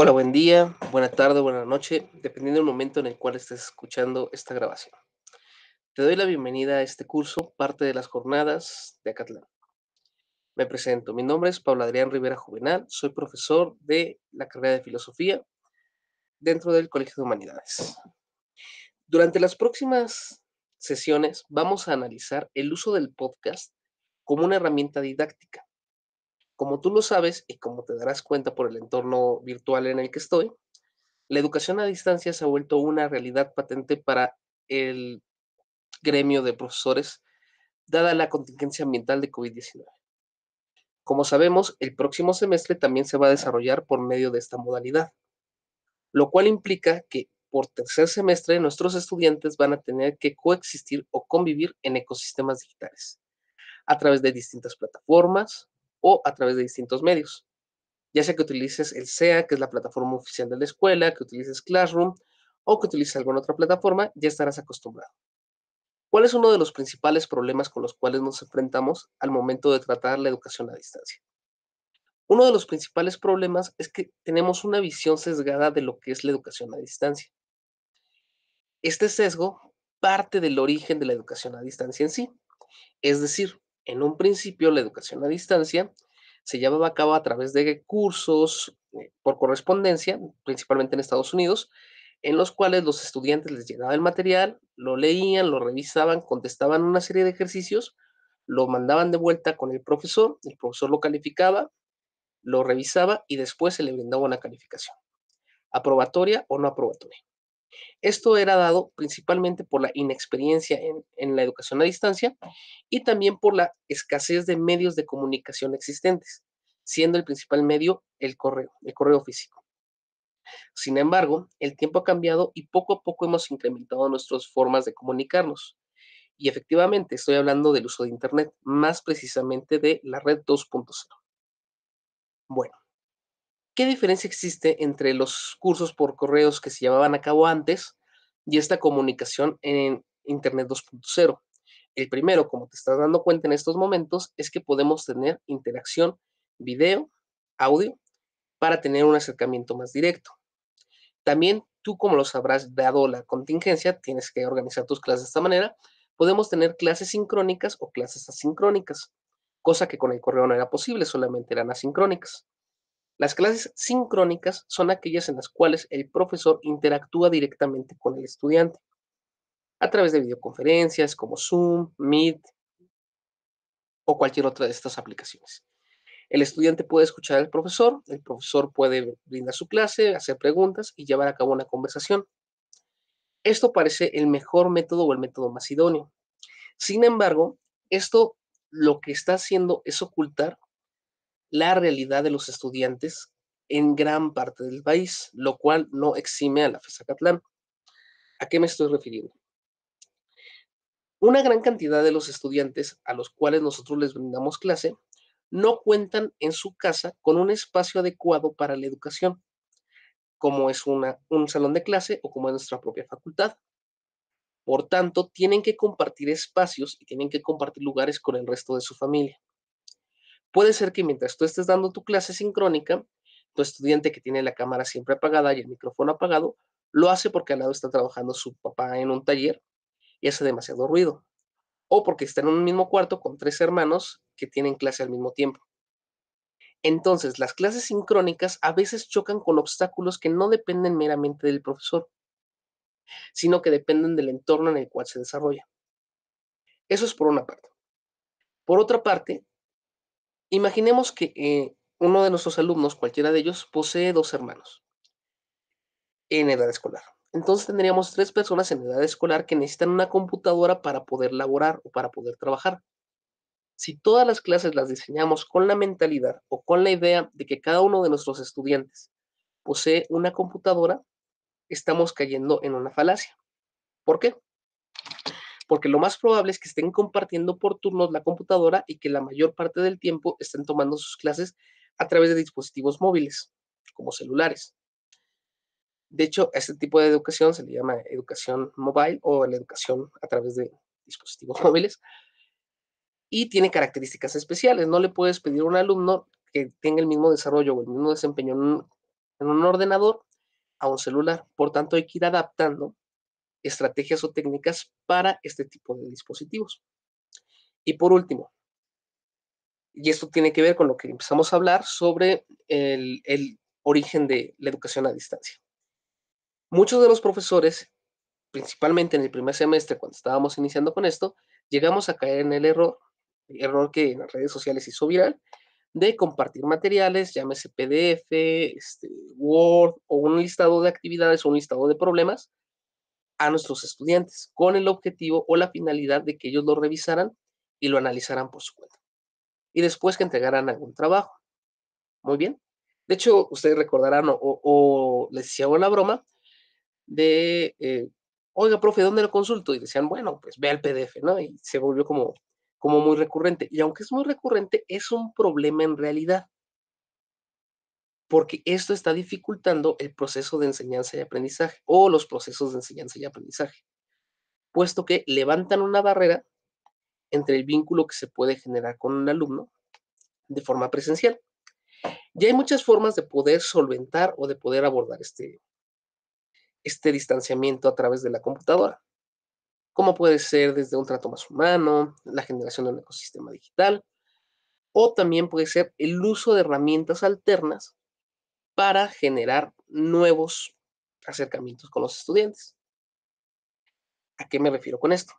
Hola, buen día, buena tarde, buena noche, dependiendo del momento en el cual estés escuchando esta grabación. Te doy la bienvenida a este curso, parte de las jornadas de Acatlán. Me presento, mi nombre es Pablo Adrián Rivera Juvenal, soy profesor de la carrera de Filosofía dentro del Colegio de Humanidades. Durante las próximas sesiones vamos a analizar el uso del podcast como una herramienta didáctica como tú lo sabes y como te darás cuenta por el entorno virtual en el que estoy, la educación a distancia se ha vuelto una realidad patente para el gremio de profesores, dada la contingencia ambiental de COVID-19. Como sabemos, el próximo semestre también se va a desarrollar por medio de esta modalidad, lo cual implica que por tercer semestre nuestros estudiantes van a tener que coexistir o convivir en ecosistemas digitales, a través de distintas plataformas, o a través de distintos medios. Ya sea que utilices el SEA, que es la plataforma oficial de la escuela, que utilices Classroom o que utilices alguna otra plataforma, ya estarás acostumbrado. ¿Cuál es uno de los principales problemas con los cuales nos enfrentamos al momento de tratar la educación a distancia? Uno de los principales problemas es que tenemos una visión sesgada de lo que es la educación a distancia. Este sesgo parte del origen de la educación a distancia en sí. Es decir, en un principio, la educación a distancia se llevaba a cabo a través de cursos eh, por correspondencia, principalmente en Estados Unidos, en los cuales los estudiantes les llegaba el material, lo leían, lo revisaban, contestaban una serie de ejercicios, lo mandaban de vuelta con el profesor, el profesor lo calificaba, lo revisaba y después se le brindaba una calificación, aprobatoria o no aprobatoria. Esto era dado principalmente por la inexperiencia en, la educación a distancia y también por la escasez de medios de comunicación existentes, siendo el principal medio el correo, el correo físico. Sin embargo, el tiempo ha cambiado y poco a poco hemos incrementado nuestras formas de comunicarnos. Y efectivamente, estoy hablando del uso de Internet, más precisamente de la red 2.0. Bueno, ¿Qué diferencia existe entre los cursos por correos que se llevaban a cabo antes y esta comunicación en Internet 2.0? El primero, como te estás dando cuenta en estos momentos, es que podemos tener interacción video, audio, para tener un acercamiento más directo. También tú, como lo sabrás, dado la contingencia, tienes que organizar tus clases de esta manera, podemos tener clases sincrónicas o clases asincrónicas, cosa que con el correo no era posible, solamente eran asincrónicas. Las clases sincrónicas son aquellas en las cuales el profesor interactúa directamente con el estudiante a través de videoconferencias como Zoom, Meet o cualquier otra de estas aplicaciones. El estudiante puede escuchar al profesor, el profesor puede brindar su clase, hacer preguntas y llevar a cabo una conversación. Esto parece el mejor método o el método más idóneo. Sin embargo, esto lo que está haciendo es ocultar la realidad de los estudiantes en gran parte del país, lo cual no exime a la Catlán. ¿A qué me estoy refiriendo? Una gran cantidad de los estudiantes a los cuales nosotros les brindamos clase no cuentan en su casa con un espacio adecuado para la educación, como es una, un salón de clase o como es nuestra propia facultad. Por tanto, tienen que compartir espacios y tienen que compartir lugares con el resto de su familia. Puede ser que mientras tú estés dando tu clase sincrónica, tu estudiante que tiene la cámara siempre apagada y el micrófono apagado, lo hace porque al lado está trabajando su papá en un taller y hace demasiado ruido. O porque está en un mismo cuarto con tres hermanos que tienen clase al mismo tiempo. Entonces, las clases sincrónicas a veces chocan con obstáculos que no dependen meramente del profesor, sino que dependen del entorno en el cual se desarrolla. Eso es por una parte. Por otra parte, Imaginemos que eh, uno de nuestros alumnos, cualquiera de ellos, posee dos hermanos en edad escolar. Entonces tendríamos tres personas en edad escolar que necesitan una computadora para poder laborar o para poder trabajar. Si todas las clases las diseñamos con la mentalidad o con la idea de que cada uno de nuestros estudiantes posee una computadora, estamos cayendo en una falacia. ¿Por qué? porque lo más probable es que estén compartiendo por turnos la computadora y que la mayor parte del tiempo estén tomando sus clases a través de dispositivos móviles, como celulares. De hecho, este tipo de educación se le llama educación mobile o la educación a través de dispositivos móviles y tiene características especiales. No le puedes pedir a un alumno que tenga el mismo desarrollo o el mismo desempeño en un, en un ordenador a un celular. Por tanto, hay que ir adaptando estrategias o técnicas para este tipo de dispositivos. Y por último, y esto tiene que ver con lo que empezamos a hablar sobre el, origen de la educación a distancia. Muchos de los profesores, principalmente en el primer semestre, cuando estábamos iniciando con esto, llegamos a caer en el error, error que en las redes sociales hizo viral, de compartir materiales, llámese PDF, este, Word o un listado de actividades o un listado de problemas a nuestros estudiantes con el objetivo o la finalidad de que ellos lo revisaran y lo analizaran por su cuenta. Y después que entregaran algún trabajo. Muy bien. De hecho, ustedes recordarán o, les decía una broma de, eh, oiga, profe, ¿dónde lo consulto? Y decían, bueno, pues ve al PDF, ¿no? Y se volvió como, como muy recurrente. Y aunque es muy recurrente, es un problema en realidad porque esto está dificultando el proceso de enseñanza y aprendizaje o los procesos de enseñanza y aprendizaje, puesto que levantan una barrera entre el vínculo que se puede generar con un alumno de forma presencial. Y hay muchas formas de poder solventar o de poder abordar este, este distanciamiento a través de la computadora, como puede ser desde un trato más humano, la generación de un ecosistema digital, o también puede ser el uso de herramientas alternas para generar nuevos acercamientos con los estudiantes. ¿A qué me refiero con esto?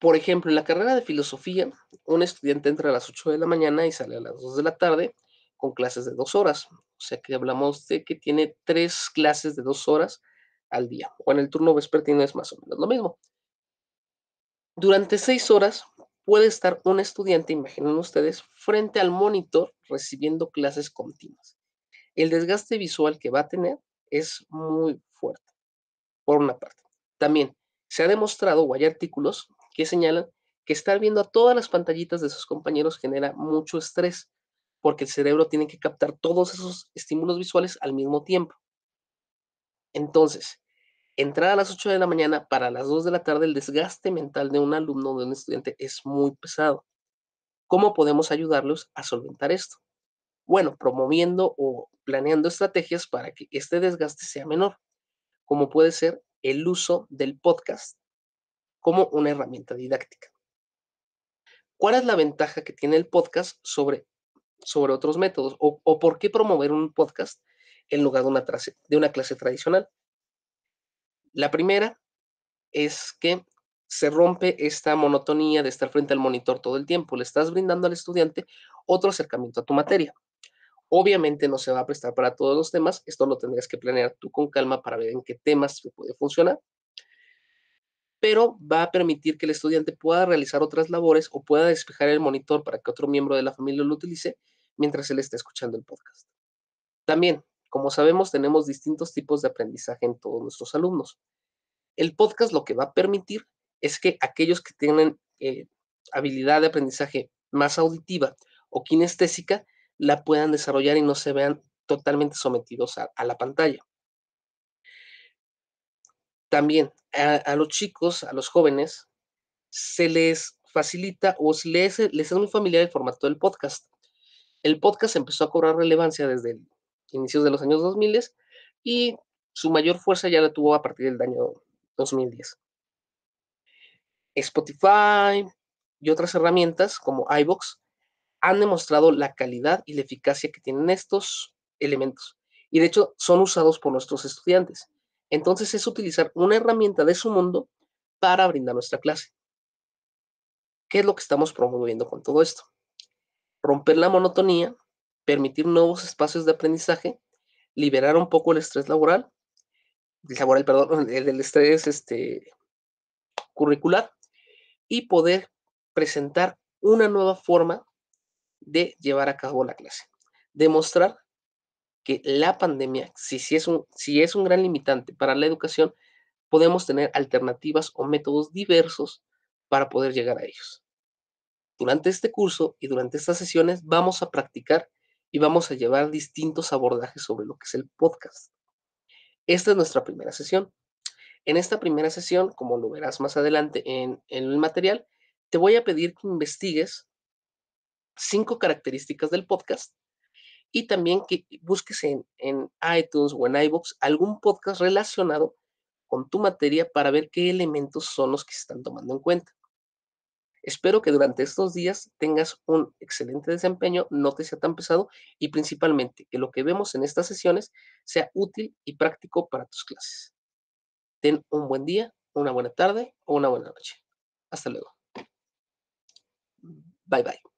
Por ejemplo, en la carrera de filosofía, un estudiante entra a las 8 de la mañana y sale a las 2 de la tarde con clases de dos horas. O sea que hablamos de que tiene tres clases de dos horas al día. O en el turno vespertino es más o menos lo mismo. Durante seis horas puede estar un estudiante, imaginen ustedes, frente al monitor recibiendo clases continuas. El desgaste visual que va a tener es muy fuerte, por una parte. También se ha demostrado, o hay artículos que señalan que estar viendo a todas las pantallitas de sus compañeros genera mucho estrés, porque el cerebro tiene que captar todos esos estímulos visuales al mismo tiempo. Entonces, entrar a las 8 de la mañana para las 2 de la tarde, el desgaste mental de un alumno o de un estudiante es muy pesado. ¿Cómo podemos ayudarlos a solventar esto? Bueno, promoviendo o planeando estrategias para que este desgaste sea menor, como puede ser el uso del podcast como una herramienta didáctica. ¿Cuál es la ventaja que tiene el podcast sobre, sobre otros métodos? O, por qué promover un podcast en lugar de una clase tradicional? La primera es que se rompe esta monotonía de estar frente al monitor todo el tiempo. Le estás brindando al estudiante otro acercamiento a tu materia. Obviamente no se va a prestar para todos los temas. Esto lo tendrías que planear tú con calma para ver en qué temas se puede funcionar. Pero va a permitir que el estudiante pueda realizar otras labores o pueda despejar el monitor para que otro miembro de la familia lo utilice mientras él está escuchando el podcast. También como sabemos, tenemos distintos tipos de aprendizaje en todos nuestros alumnos. El podcast lo que va a permitir es que aquellos que tienen eh, habilidad de aprendizaje más auditiva o kinestésica la puedan desarrollar y no se vean totalmente sometidos a, la pantalla. También a, los chicos, a los jóvenes, se les facilita o les, les es muy familiar el formato del podcast. El podcast empezó a cobrar relevancia desde el inicios de los años 2000 y su mayor fuerza ya la tuvo a partir del año 2010. Spotify y otras herramientas como iBox han demostrado la calidad y la eficacia que tienen estos elementos y de hecho son usados por nuestros estudiantes. Entonces es utilizar una herramienta de su mundo para brindar nuestra clase. ¿Qué es lo que estamos promoviendo con todo esto? Romper la monotonía permitir nuevos espacios de aprendizaje, liberar un poco el estrés laboral, laboral, perdón, el, estrés este, curricular y poder presentar una nueva forma de llevar a cabo la clase. Demostrar que la pandemia, si, si, es un, si es un gran limitante para la educación, podemos tener alternativas o métodos diversos para poder llegar a ellos. Durante este curso y durante estas sesiones vamos a practicar y vamos a llevar distintos abordajes sobre lo que es el podcast. Esta es nuestra primera sesión. En esta primera sesión, como lo verás más adelante en, el material, te voy a pedir que investigues cinco características del podcast y también que busques en, en iTunes o en iBox algún podcast relacionado con tu materia para ver qué elementos son los que se están tomando en cuenta. Espero que durante estos días tengas un excelente desempeño, no te sea tan pesado y principalmente que lo que vemos en estas sesiones sea útil y práctico para tus clases. Ten un buen día, una buena tarde o una buena noche. Hasta luego. Bye bye.